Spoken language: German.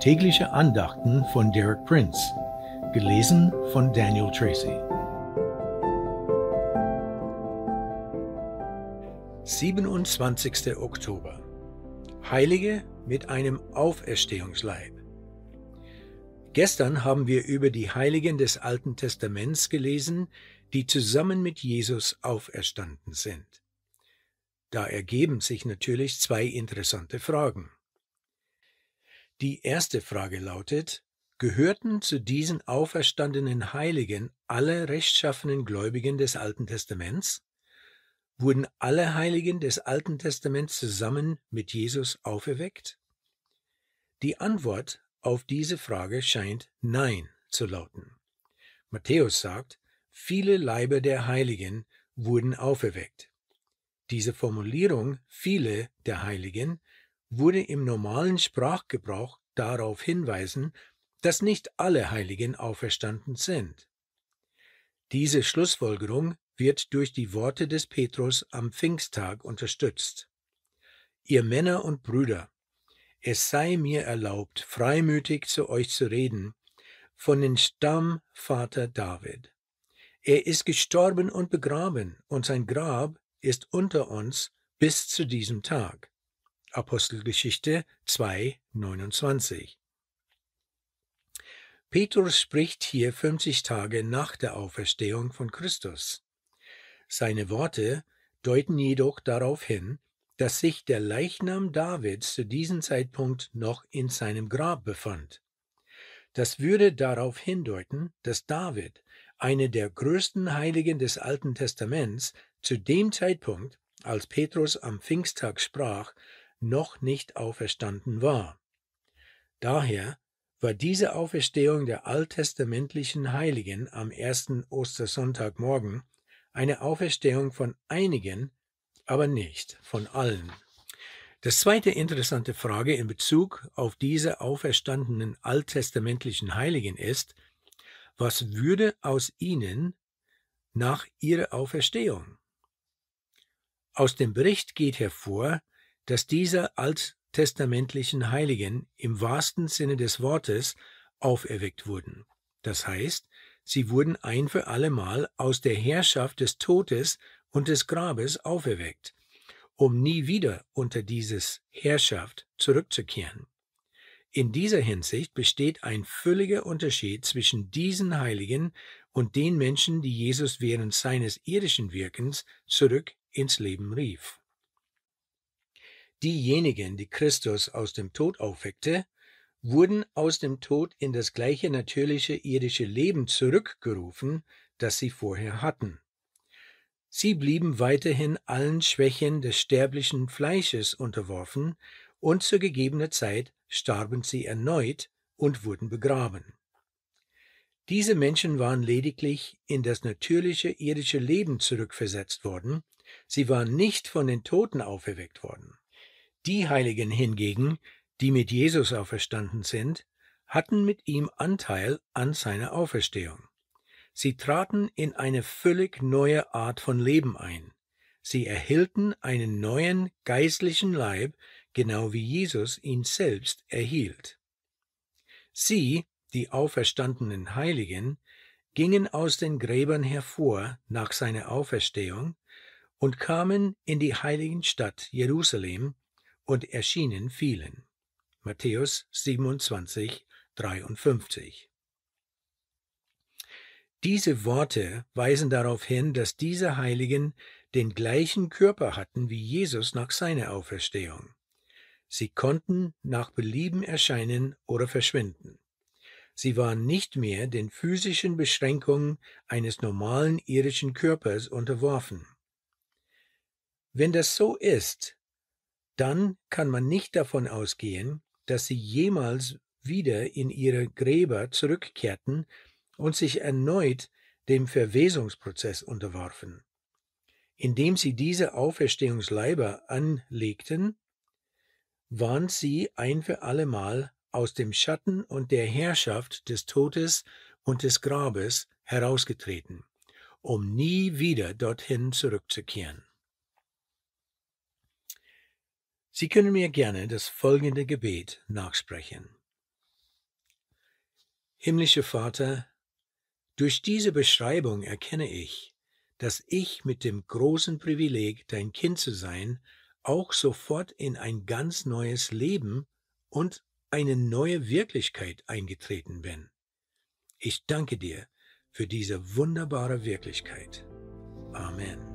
Tägliche Andachten von Derek Prince, gelesen von Daniel Tracy. 27. Oktober Heilige mit einem Auferstehungsleib. Gestern haben wir über die Heiligen des Alten Testaments gelesen, die zusammen mit Jesus auferstanden sind. Da ergeben sich natürlich zwei interessante Fragen. Die erste Frage lautet, gehörten zu diesen auferstandenen Heiligen alle rechtschaffenen Gläubigen des Alten Testaments? Wurden alle Heiligen des Alten Testaments zusammen mit Jesus auferweckt? Die Antwort auf diese Frage scheint Nein zu lauten. Matthäus sagt, viele Leiber der Heiligen wurden auferweckt. Diese Formulierung viele der Heiligen wurde im normalen Sprachgebrauch darauf hinweisen, dass nicht alle Heiligen auferstanden sind. Diese Schlussfolgerung wird durch die Worte des Petrus am Pfingsttag unterstützt. Ihr Männer und Brüder, es sei mir erlaubt, freimütig zu euch zu reden, von dem Stammvater David. Er ist gestorben und begraben, und sein Grab ist unter uns bis zu diesem Tag. Apostelgeschichte 2.29. Petrus spricht hier 50 Tage nach der Auferstehung von Christus. Seine Worte deuten jedoch darauf hin, dass sich der Leichnam Davids zu diesem Zeitpunkt noch in seinem Grab befand. Das würde darauf hindeuten, dass David, einer der größten Heiligen des Alten Testaments, zu dem Zeitpunkt, als Petrus am Pfingsttag sprach, noch nicht auferstanden war. Daher war diese Auferstehung der alttestamentlichen Heiligen am ersten Ostersonntagmorgen eine Auferstehung von einigen, aber nicht von allen. Das zweite interessante Frage in Bezug auf diese auferstandenen alttestamentlichen Heiligen ist, was würde aus ihnen nach ihrer Auferstehung? Aus dem Bericht geht hervor, dass diese alttestamentlichen Heiligen im wahrsten Sinne des Wortes auferweckt wurden. Das heißt, sie wurden ein für allemal aus der Herrschaft des Todes und des Grabes auferweckt, um nie wieder unter dieses Herrschaft zurückzukehren. In dieser Hinsicht besteht ein völliger Unterschied zwischen diesen Heiligen und den Menschen, die Jesus während seines irdischen Wirkens zurück ins Leben rief. Diejenigen, die Christus aus dem Tod aufweckte, wurden aus dem Tod in das gleiche natürliche irdische Leben zurückgerufen, das sie vorher hatten. Sie blieben weiterhin allen Schwächen des sterblichen Fleisches unterworfen, und zu gegebener Zeit starben sie erneut und wurden begraben. Diese Menschen waren lediglich in das natürliche irdische Leben zurückversetzt worden, sie waren nicht von den Toten auferweckt worden. Die Heiligen hingegen, die mit Jesus auferstanden sind, hatten mit ihm Anteil an seiner Auferstehung. Sie traten in eine völlig neue Art von Leben ein. Sie erhielten einen neuen geistlichen Leib, genau wie Jesus ihn selbst erhielt. Sie, die auferstandenen Heiligen, gingen aus den Gräbern hervor nach seiner Auferstehung und kamen in die heiligen Stadt Jerusalem, und erschienen vielen. Matthäus 27, 53. Diese Worte weisen darauf hin, dass diese Heiligen den gleichen Körper hatten wie Jesus nach seiner Auferstehung. Sie konnten nach Belieben erscheinen oder verschwinden. Sie waren nicht mehr den physischen Beschränkungen eines normalen irdischen Körpers unterworfen. Wenn das so ist, dann kann man nicht davon ausgehen, dass sie jemals wieder in ihre Gräber zurückkehrten und sich erneut dem Verwesungsprozess unterwarfen. Indem sie diese Auferstehungsleiber anlegten, waren sie ein für allemal aus dem Schatten und der Herrschaft des Todes und des Grabes herausgetreten, um nie wieder dorthin zurückzukehren. Sie können mir gerne das folgende Gebet nachsprechen. Himmlischer Vater, durch diese Beschreibung erkenne ich, dass ich mit dem großen Privileg, dein Kind zu sein, auch sofort in ein ganz neues Leben und eine neue Wirklichkeit eingetreten bin. Ich danke dir für diese wunderbare Wirklichkeit. Amen.